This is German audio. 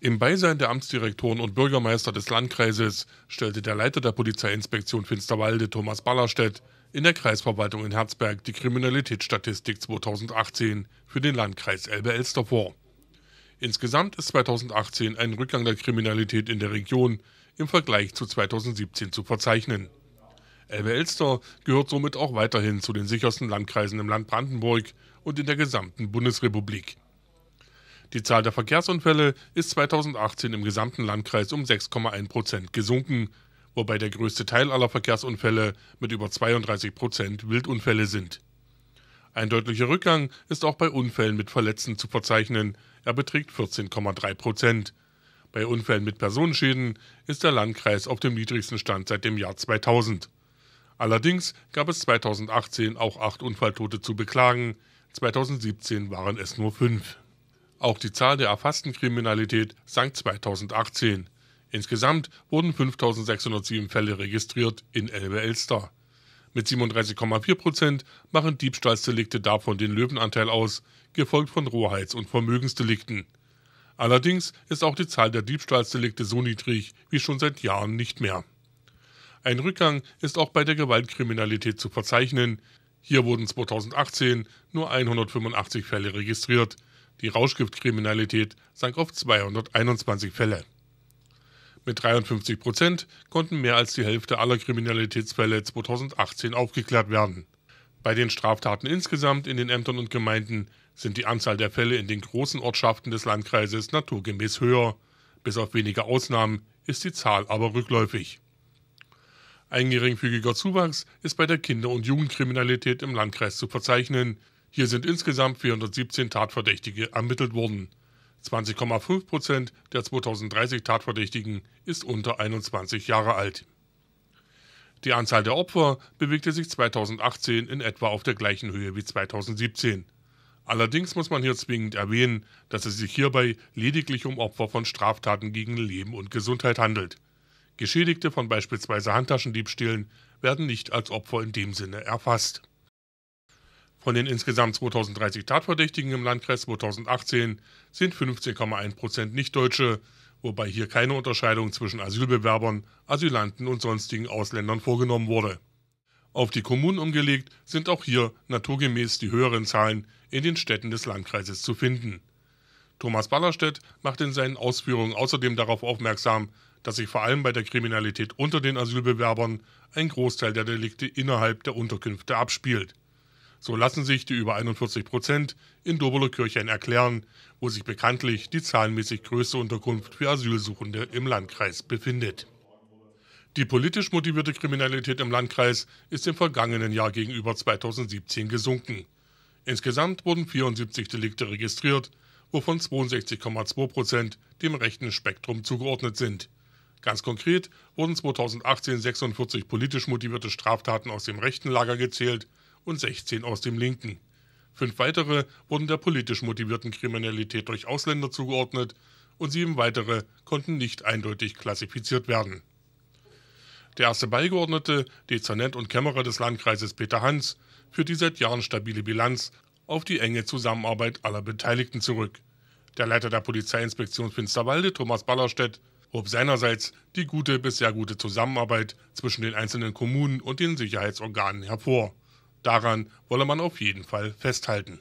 Im Beisein der Amtsdirektoren und Bürgermeister des Landkreises stellte der Leiter der Polizeiinspektion Finsterwalde, Thomas Ballerstedt, in der Kreisverwaltung in Herzberg die Kriminalitätsstatistik 2018 für den Landkreis Elbe-Elster vor. Insgesamt ist 2018 ein Rückgang der Kriminalität in der Region im Vergleich zu 2017 zu verzeichnen. Elbe-Elster gehört somit auch weiterhin zu den sichersten Landkreisen im Land Brandenburg und in der gesamten Bundesrepublik. Die Zahl der Verkehrsunfälle ist 2018 im gesamten Landkreis um 6,1 Prozent gesunken, wobei der größte Teil aller Verkehrsunfälle mit über 32 Prozent Wildunfälle sind. Ein deutlicher Rückgang ist auch bei Unfällen mit Verletzten zu verzeichnen, er beträgt 14,3 Prozent. Bei Unfällen mit Personenschäden ist der Landkreis auf dem niedrigsten Stand seit dem Jahr 2000. Allerdings gab es 2018 auch acht Unfalltote zu beklagen, 2017 waren es nur fünf. Auch die Zahl der erfassten Kriminalität sank 2018. Insgesamt wurden 5.607 Fälle registriert in Elbe-Elster. Mit 37,4 Prozent machen Diebstahlsdelikte davon den Löwenanteil aus, gefolgt von Rohheits- und Vermögensdelikten. Allerdings ist auch die Zahl der Diebstahlsdelikte so niedrig wie schon seit Jahren nicht mehr. Ein Rückgang ist auch bei der Gewaltkriminalität zu verzeichnen. Hier wurden 2018 nur 185 Fälle registriert. Die Rauschgiftkriminalität sank auf 221 Fälle. Mit 53 Prozent konnten mehr als die Hälfte aller Kriminalitätsfälle 2018 aufgeklärt werden. Bei den Straftaten insgesamt in den Ämtern und Gemeinden sind die Anzahl der Fälle in den großen Ortschaften des Landkreises naturgemäß höher. Bis auf wenige Ausnahmen ist die Zahl aber rückläufig. Ein geringfügiger Zuwachs ist bei der Kinder- und Jugendkriminalität im Landkreis zu verzeichnen. Hier sind insgesamt 417 Tatverdächtige ermittelt worden. 20,5 Prozent der 2030 Tatverdächtigen ist unter 21 Jahre alt. Die Anzahl der Opfer bewegte sich 2018 in etwa auf der gleichen Höhe wie 2017. Allerdings muss man hier zwingend erwähnen, dass es sich hierbei lediglich um Opfer von Straftaten gegen Leben und Gesundheit handelt. Geschädigte von beispielsweise Handtaschendiebstählen werden nicht als Opfer in dem Sinne erfasst. Von den insgesamt 2030 Tatverdächtigen im Landkreis 2018 sind 15,1% Nichtdeutsche, wobei hier keine Unterscheidung zwischen Asylbewerbern, Asylanten und sonstigen Ausländern vorgenommen wurde. Auf die Kommunen umgelegt sind auch hier naturgemäß die höheren Zahlen in den Städten des Landkreises zu finden. Thomas Ballerstedt macht in seinen Ausführungen außerdem darauf aufmerksam, dass sich vor allem bei der Kriminalität unter den Asylbewerbern ein Großteil der Delikte innerhalb der Unterkünfte abspielt. So lassen sich die über 41 Prozent in Doberle-Kirchheim erklären, wo sich bekanntlich die zahlenmäßig größte Unterkunft für Asylsuchende im Landkreis befindet. Die politisch motivierte Kriminalität im Landkreis ist im vergangenen Jahr gegenüber 2017 gesunken. Insgesamt wurden 74 Delikte registriert, wovon 62,2 Prozent dem rechten Spektrum zugeordnet sind. Ganz konkret wurden 2018 46 politisch motivierte Straftaten aus dem rechten Lager gezählt und 16 aus dem linken. Fünf weitere wurden der politisch motivierten Kriminalität durch Ausländer zugeordnet und sieben weitere konnten nicht eindeutig klassifiziert werden. Der erste Beigeordnete, Dezernent und Kämmerer des Landkreises Peter Hans, führt die seit Jahren stabile Bilanz auf die enge Zusammenarbeit aller Beteiligten zurück. Der Leiter der Polizeiinspektion Finsterwalde, Thomas Ballerstedt, hob seinerseits die gute bis sehr gute Zusammenarbeit zwischen den einzelnen Kommunen und den Sicherheitsorganen hervor. Daran wolle man auf jeden Fall festhalten.